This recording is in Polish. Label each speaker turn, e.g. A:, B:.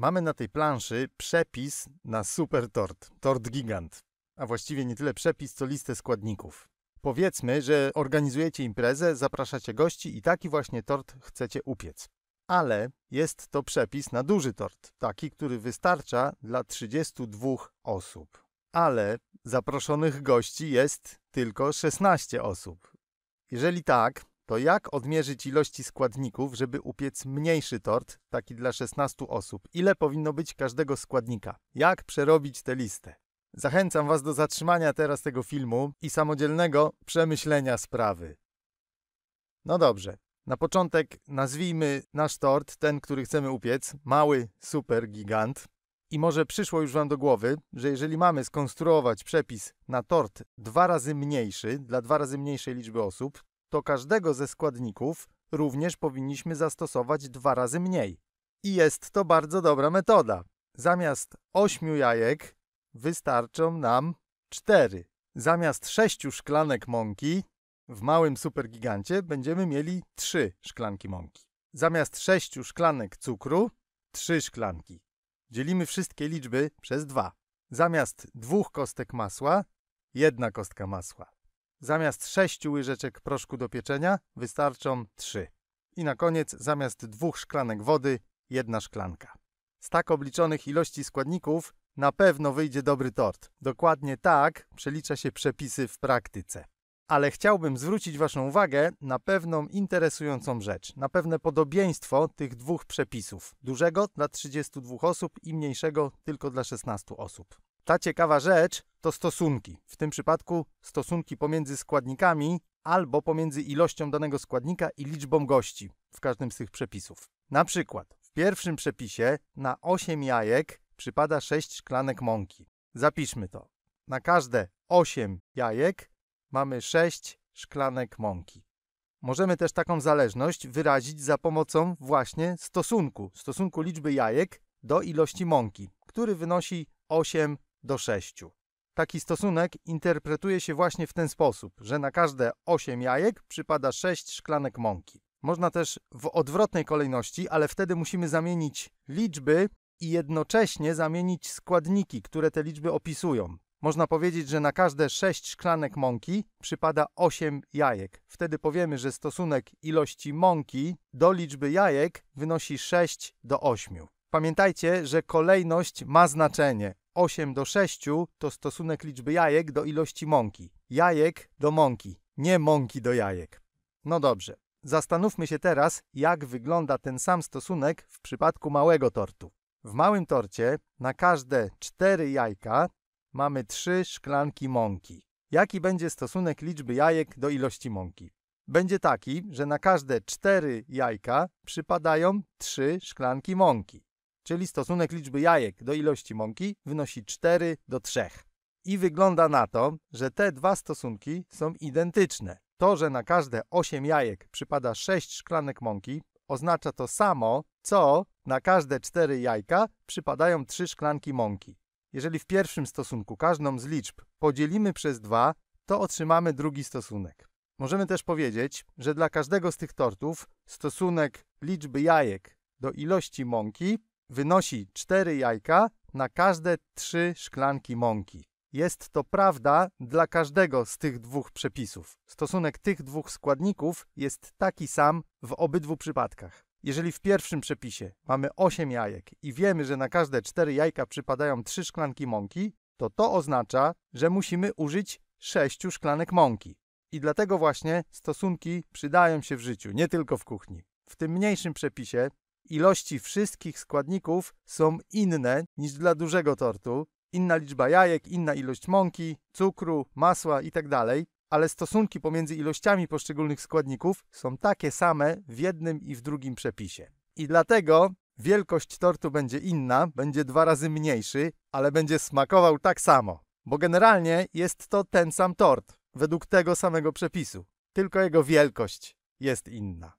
A: Mamy na tej planszy przepis na super tort, tort gigant. A właściwie nie tyle przepis, co listę składników. Powiedzmy, że organizujecie imprezę, zapraszacie gości i taki właśnie tort chcecie upiec. Ale jest to przepis na duży tort, taki, który wystarcza dla 32 osób. Ale zaproszonych gości jest tylko 16 osób. Jeżeli tak, to jak odmierzyć ilości składników, żeby upiec mniejszy tort, taki dla 16 osób? Ile powinno być każdego składnika? Jak przerobić tę listę? Zachęcam Was do zatrzymania teraz tego filmu i samodzielnego przemyślenia sprawy. No dobrze, na początek nazwijmy nasz tort, ten, który chcemy upiec, mały super gigant. I może przyszło już Wam do głowy, że jeżeli mamy skonstruować przepis na tort dwa razy mniejszy, dla dwa razy mniejszej liczby osób, to każdego ze składników również powinniśmy zastosować dwa razy mniej. I jest to bardzo dobra metoda. Zamiast 8 jajek wystarczą nam 4. Zamiast 6 szklanek mąki w małym supergigancie będziemy mieli 3 szklanki mąki. Zamiast 6 szklanek cukru 3 szklanki. Dzielimy wszystkie liczby przez 2. Zamiast dwóch kostek masła, jedna kostka masła. Zamiast sześciu łyżeczek proszku do pieczenia wystarczą trzy. I na koniec zamiast dwóch szklanek wody jedna szklanka. Z tak obliczonych ilości składników na pewno wyjdzie dobry tort. Dokładnie tak przelicza się przepisy w praktyce. Ale chciałbym zwrócić Waszą uwagę na pewną interesującą rzecz, na pewne podobieństwo tych dwóch przepisów: dużego dla 32 osób i mniejszego tylko dla 16 osób. Ta ciekawa rzecz to stosunki. W tym przypadku stosunki pomiędzy składnikami albo pomiędzy ilością danego składnika i liczbą gości w każdym z tych przepisów. Na przykład w pierwszym przepisie na 8 jajek przypada 6 szklanek mąki. Zapiszmy to. Na każde 8 jajek mamy 6 szklanek mąki. Możemy też taką zależność wyrazić za pomocą właśnie stosunku, stosunku liczby jajek do ilości mąki, który wynosi 8 do 6. Taki stosunek interpretuje się właśnie w ten sposób, że na każde 8 jajek przypada 6 szklanek mąki. Można też w odwrotnej kolejności, ale wtedy musimy zamienić liczby i jednocześnie zamienić składniki, które te liczby opisują. Można powiedzieć, że na każde 6 szklanek mąki przypada 8 jajek. Wtedy powiemy, że stosunek ilości mąki do liczby jajek wynosi 6 do 8. Pamiętajcie, że kolejność ma znaczenie. 8 do 6 to stosunek liczby jajek do ilości mąki. Jajek do mąki, nie mąki do jajek. No dobrze, zastanówmy się teraz, jak wygląda ten sam stosunek w przypadku małego tortu. W małym torcie na każde 4 jajka mamy 3 szklanki mąki. Jaki będzie stosunek liczby jajek do ilości mąki? Będzie taki, że na każde 4 jajka przypadają 3 szklanki mąki czyli stosunek liczby jajek do ilości mąki wynosi 4 do 3. I wygląda na to, że te dwa stosunki są identyczne. To, że na każde 8 jajek przypada 6 szklanek mąki, oznacza to samo, co na każde 4 jajka przypadają 3 szklanki mąki. Jeżeli w pierwszym stosunku każdą z liczb podzielimy przez 2, to otrzymamy drugi stosunek. Możemy też powiedzieć, że dla każdego z tych tortów stosunek liczby jajek do ilości mąki wynosi 4 jajka na każde 3 szklanki mąki. Jest to prawda dla każdego z tych dwóch przepisów. Stosunek tych dwóch składników jest taki sam w obydwu przypadkach. Jeżeli w pierwszym przepisie mamy 8 jajek i wiemy, że na każde 4 jajka przypadają 3 szklanki mąki, to to oznacza, że musimy użyć 6 szklanek mąki. I dlatego właśnie stosunki przydają się w życiu, nie tylko w kuchni. W tym mniejszym przepisie ilości wszystkich składników są inne niż dla dużego tortu. Inna liczba jajek, inna ilość mąki, cukru, masła itd., tak ale stosunki pomiędzy ilościami poszczególnych składników są takie same w jednym i w drugim przepisie. I dlatego wielkość tortu będzie inna, będzie dwa razy mniejszy, ale będzie smakował tak samo, bo generalnie jest to ten sam tort według tego samego przepisu, tylko jego wielkość jest inna.